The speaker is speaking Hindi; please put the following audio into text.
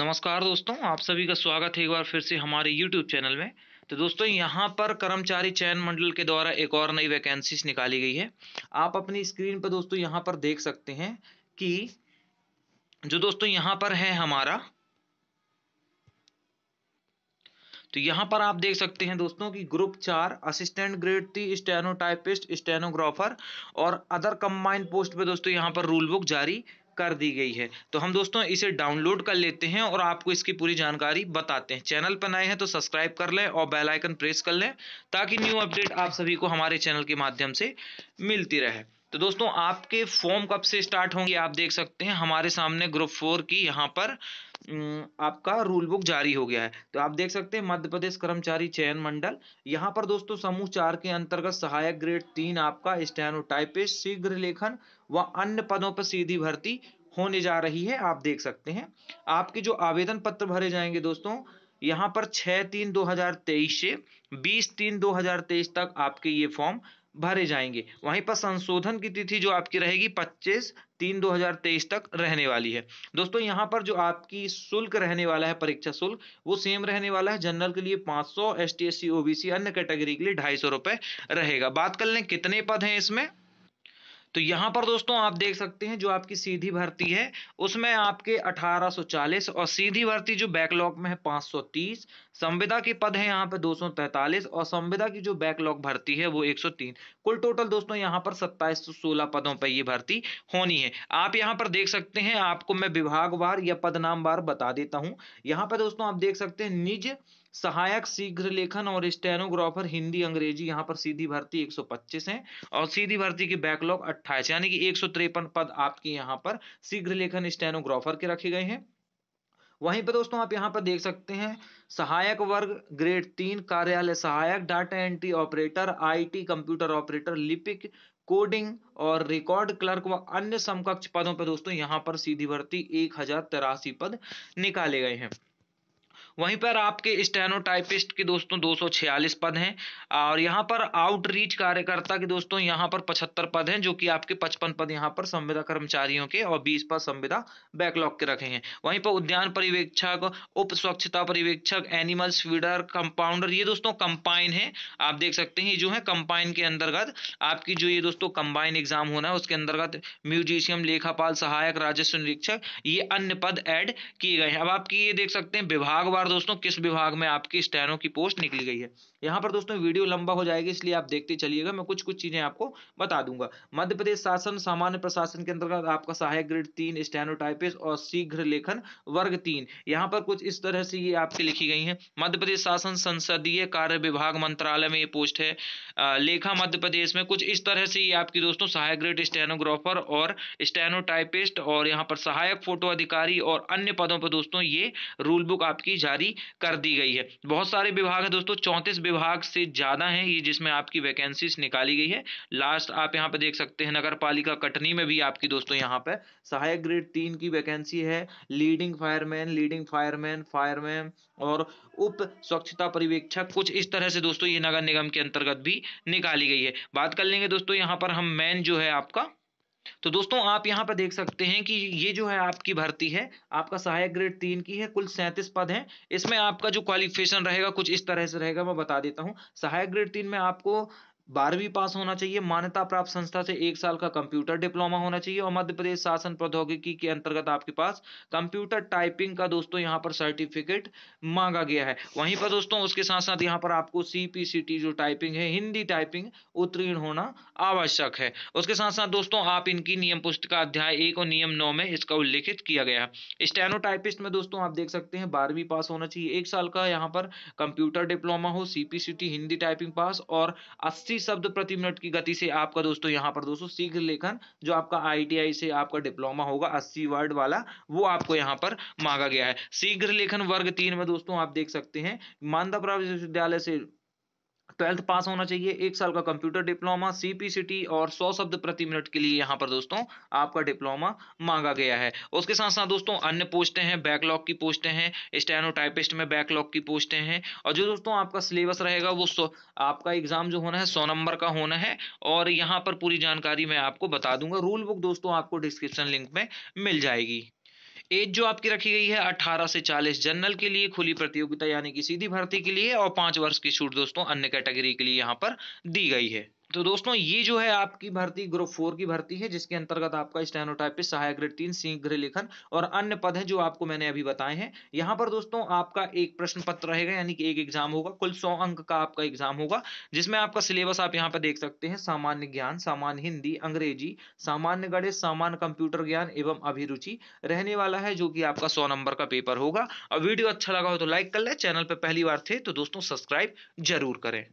नमस्कार दोस्तों आप सभी का स्वागत है एक बार फिर से हमारे यूट्यूब चैनल में तो दोस्तों यहाँ पर कर्मचारी चयन मंडल के द्वारा एक और नई वैकेंसीज निकाली गई है आप अपनी स्क्रीन पर दोस्तों यहाँ पर देख सकते हैं कि जो दोस्तों यहाँ पर है हमारा तो यहाँ पर आप देख सकते हैं दोस्तों कि ग्रुप चार असिस्टेंट ग्रेड थी स्टेनोटाइपिस्ट स्टेनोग्राफर और अदर कंबाइंड पोस्ट पे दोस्तों यहाँ पर रूल बुक जारी कर दी गई है तो हम दोस्तों इसे डाउनलोड कर लेते हैं और आपको इसकी पूरी जानकारी बताते हैं चैनल पर नए हैं तो सब्सक्राइब कर लें और बेल आइकन प्रेस कर लें ताकि न्यू अपडेट आप सभी को हमारे चैनल के माध्यम से मिलती रहे तो दोस्तों आपके फॉर्म कब से स्टार्ट होंगे आप देख सकते हैं हमारे सामने ग्रुप फोर की यहाँ पर आपका रूल बुक जारी हो गया है तो आप देख सकते हैं मध्य प्रदेश कर्मचारी चयन मंडल यहाँ पर दोस्तों समूह चार के अंतर्गत सहायक ग्रेड तीन आपका स्टेनोटाइपिस्ट शीघ्र लेखन व अन्य पदों पर सीधी भर्ती होने जा रही है आप देख सकते हैं आपके जो आवेदन पत्र भरे जाएंगे दोस्तों यहाँ पर छह तीन दो से बीस तीन दो तक आपके ये फॉर्म भरे जाएंगे वहीं पर संशोधन की तिथि जो आपकी रहेगी 25 तीन 2023 तक रहने वाली है दोस्तों यहां पर जो आपकी शुल्क रहने वाला है परीक्षा शुल्क वो सेम रहने वाला है जनरल के लिए 500 सौ एस टी एस सी अन्य कैटेगरी के लिए ढाई सौ रुपए रहेगा बात कर लें कितने पद हैं इसमें तो यहाँ पर दोस्तों आप देख सकते हैं जो आपकी सीधी भर्ती है उसमें आपके 1840 और सीधी भर्ती जो बैकलॉग में है 530 संविदा के पद है यहाँ पे 243 और संविदा की जो बैकलॉग भर्ती है वो 103 कुल टोटल दोस्तों यहाँ पर 2716 पदों पर ये भर्ती होनी है आप यहाँ पर देख सकते हैं आपको मैं विभागवार या पद नाम बार बता देता हूँ यहाँ पर दोस्तों आप देख सकते हैं निज सहायक शीघ्र लेखन और स्टेनोग्राफर हिंदी अंग्रेजी यहाँ पर सीधी भर्ती 125 है और सीधी भर्ती की बैकलॉग 28 यानी कि एक पद आपके यहाँ पर शीघ्र लेखन स्टेनोग्राफर के रखे गए हैं वहीं पर दोस्तों आप यहाँ पर देख सकते हैं सहायक वर्ग ग्रेड तीन कार्यालय सहायक data entry operator IT computer operator लिपिक कोडिंग और रिकॉर्ड क्लर्क व अन्य समकक्ष पदों पर दोस्तों यहाँ पर सीधी भर्ती एक हजार तिरासी पद निकाले गए हैं वहीं पर आपके स्टेनोटाइपिस्ट के दोस्तों 246 पद हैं और यहाँ पर आउटरीच कार्यकर्ता के दोस्तों यहाँ पर 75 पद हैं जो कि आपके 55 पद यहाँ पर संविदा कर्मचारियों के और 20 पद संविदा बैकलॉग के रखे हैं वहीं पर उद्यान पर्यवेक्षक उप स्वच्छता पर्यवेक्षक एनिमल्स फीडर कंपाउंडर ये दोस्तों कंपाइन है आप देख सकते हैं ये जो है कंपाइन के अंतर्गत आपकी जो ये दोस्तों कंबाइन एग्जाम होना है उसके अंतर्गत म्यूजिशियम लेखापाल सहायक राजस्व निरीक्षक ये अन्य पद एड किए गए हैं अब आपकी ये देख सकते हैं विभागवार पर दोस्तों किस विभाग में आपकी स्टैनो की पोस्ट निकल गई है यहाँ पर दोस्तों वीडियो लंबा हो जाएगी इसलिए आप देखते चलिएगा मैं कुछ कुछ चीजें आपको बता दूंगा मध्य प्रदेश शासन सामान्य प्रशासन के अंतर्गत आपका सहायक ग्रेड तीन स्टेनोटाइपिस और शीघ्र लेखन वर्ग तीन यहाँ पर कुछ इस तरह से ये आपकी लिखी गई है मध्य प्रदेश शासन संसदीय कार्य विभाग मंत्रालय में ये पोस्ट है लेखा मध्य प्रदेश में कुछ इस तरह से ये आपकी दोस्तों सहायक ग्रेड स्टेनोग्राफर और स्टेनोटाइपिस्ट और यहाँ पर सहायक फोटो अधिकारी और अन्य पदों पर दोस्तों ये रूल बुक आपकी जारी जारी कर दी गई है बहुत सारे विभाग है दोस्तों चौंतीस विभाग से ज़्यादा है ये जिसमें आपकी वैकेंसी निकाली गई है लास्ट आप यहाँ पे देख सकते हैं नगर कटनी में भी आपकी दोस्तों यहाँ पे सहायक ग्रेड तीन की वैकेंसी है leading fireman leading fireman fireman और उप स्वच्छता पर्यवेक्षक कुछ इस तरह से दोस्तों ये नगर निगम के अंतर्गत भी निकाली गई है बात कर लेंगे दोस्तों यहाँ पर हम मेन जो है आपका तो दोस्तों आप यहाँ पर देख सकते हैं कि ये जो है आपकी भर्ती है आपका सहायक ग्रेड तीन की है कुल सैंतीस पद हैं इसमें आपका जो क्वालिफिकेशन रहेगा कुछ इस तरह से रहेगा मैं बता देता हूँ सहायक ग्रेड तीन में आपको बारहवीं पास होना चाहिए मान्यता प्राप्त संस्था से एक साल का कंप्यूटर डिप्लोमा होना चाहिए और मध्य प्रदेश शासन प्रौद्योगिकी के अंतर्गत आपके पास कंप्यूटर टाइपिंग का दोस्तों यहाँ पर सर्टिफिकेट मांगा गया है वहीं पर दोस्तों उसके साथ साथ यहाँ पर आपको सी जो टाइपिंग है हिंदी टाइपिंग उत्तीर्ण होना आवश्यक है उसके साथ साथ दोस्तों आप इनकी नियम पुस्तिका अध्याय एक और नियम नौ में इसका उल्लेखित किया गया है टाइपिस्ट में दोस्तों आप देख सकते हैं बारहवीं पास होना चाहिए एक साल का यहाँ पर कंप्यूटर डिप्लोमा हो सीपीसीटी हिंदी टाइपिंग पास और अस्सी अस्सी शब्द प्रति मिनट की गति से आपका दोस्तों यहाँ पर दोस्तों शीघ्र लेखन जो आपका आईटीआई से आपका डिप्लोमा होगा अस्सी वर्ड वाला वो आपको यहाँ पर मांगा गया है शीघ्र लेखन वर्ग तीन में दोस्तों आप देख सकते हैं मानदा प्रावि विश्वविद्यालय से ट्वेल्थ पास होना चाहिए एक साल का कंप्यूटर डिप्लोमा सीपीसीटी और सौ शब्द प्रति मिनट के लिए यहाँ पर दोस्तों आपका डिप्लोमा मांगा गया है उसके साथ साथ दोस्तों अन्य पोस्टें हैं बैकलॉग की पोस्टें हैं स्टेनोटाइपिस्ट में बैकलॉग की पोस्टें हैं और जो दोस्तों आपका सिलेबस रहेगा वो आपका एग्जाम जो होना है सौ नंबर का होना है और यहाँ पर पूरी जानकारी मैं आपको बता दूंगा रूल बुक दोस्तों आपको डिस्क्रिप्शन लिंक में मिल जाएगी एज जो आपकी रखी गई है 18 से 40 जनरल के लिए खुली प्रतियोगिता यानी कि सीधी भर्ती के लिए और पांच वर्ष की छूट दोस्तों अन्य कैटेगरी के लिए यहाँ पर दी गई है तो दोस्तों ये जो है आपकी भर्ती ग्रुप फोर की भर्ती है जिसके अंतर्गत आपका स्टेनोटाइपिस सहायक ग्रेड तीन शीघ्र लेखन और अन्य पद है जो आपको मैंने अभी बताए हैं यहाँ पर दोस्तों आपका एक प्रश्न पत्र रहेगा यानी कि एक एग्जाम होगा कुल सौ अंक का आपका एग्जाम होगा जिसमें आपका सिलेबस आप यहाँ पर देख सकते हैं सामान्य ज्ञान सामान्य हिंदी अंग्रेजी सामान्य गणित सामान्य कंप्यूटर ज्ञान एवं अभिरुचि रहने वाला है जो कि आपका सौ नंबर का पेपर होगा और वीडियो अच्छा लगा हो तो लाइक कर ले चैनल पर पहली बार थे तो दोस्तों सब्सक्राइब जरूर करें